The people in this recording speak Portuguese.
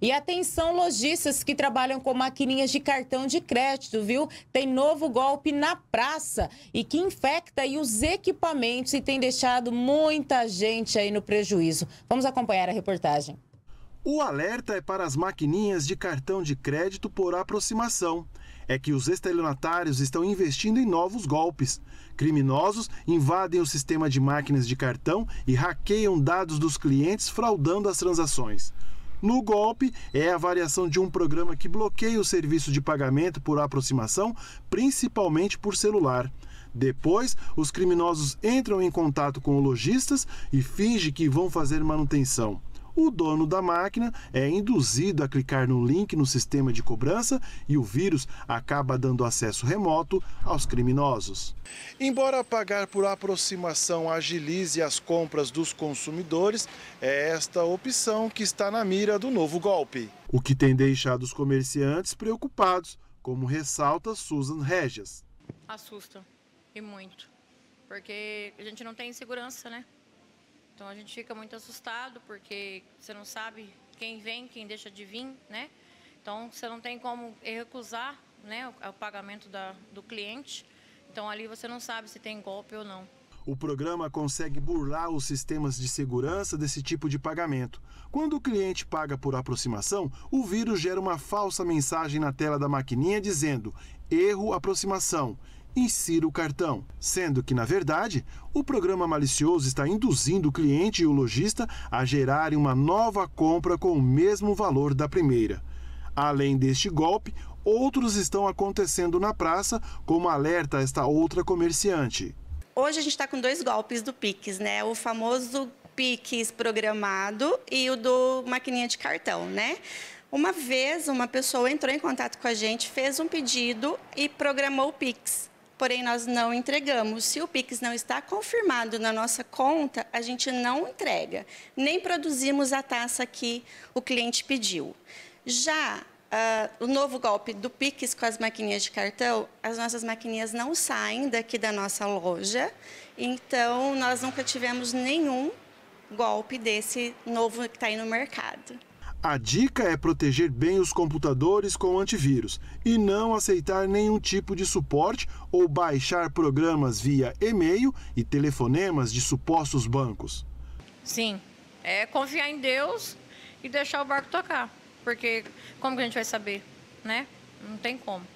E atenção, lojistas que trabalham com maquininhas de cartão de crédito, viu? Tem novo golpe na praça e que infecta aí os equipamentos e tem deixado muita gente aí no prejuízo. Vamos acompanhar a reportagem. O alerta é para as maquininhas de cartão de crédito por aproximação. É que os estelionatários estão investindo em novos golpes. Criminosos invadem o sistema de máquinas de cartão e hackeiam dados dos clientes, fraudando as transações. No golpe, é a variação de um programa que bloqueia o serviço de pagamento por aproximação, principalmente por celular. Depois, os criminosos entram em contato com lojistas e fingem que vão fazer manutenção o dono da máquina é induzido a clicar no link no sistema de cobrança e o vírus acaba dando acesso remoto aos criminosos. Embora pagar por aproximação agilize as compras dos consumidores, é esta opção que está na mira do novo golpe. O que tem deixado os comerciantes preocupados, como ressalta Susan Regis. Assusta, e muito, porque a gente não tem segurança, né? Então a gente fica muito assustado porque você não sabe quem vem, quem deixa de vir, né? Então você não tem como recusar né, o, o pagamento da, do cliente. Então ali você não sabe se tem golpe ou não. O programa consegue burlar os sistemas de segurança desse tipo de pagamento. Quando o cliente paga por aproximação, o vírus gera uma falsa mensagem na tela da maquininha dizendo erro aproximação insira o cartão, sendo que, na verdade, o programa malicioso está induzindo o cliente e o lojista a gerarem uma nova compra com o mesmo valor da primeira. Além deste golpe, outros estão acontecendo na praça, como alerta esta outra comerciante. Hoje a gente está com dois golpes do Pix, né? O famoso Pix programado e o do maquininha de cartão, né? Uma vez uma pessoa entrou em contato com a gente, fez um pedido e programou o Pix porém nós não entregamos. Se o Pix não está confirmado na nossa conta, a gente não entrega, nem produzimos a taxa que o cliente pediu. Já uh, o novo golpe do Pix com as maquininhas de cartão, as nossas maquininhas não saem daqui da nossa loja, então nós nunca tivemos nenhum golpe desse novo que está aí no mercado. A dica é proteger bem os computadores com antivírus e não aceitar nenhum tipo de suporte ou baixar programas via e-mail e telefonemas de supostos bancos. Sim, é confiar em Deus e deixar o barco tocar, porque como que a gente vai saber, né? Não tem como.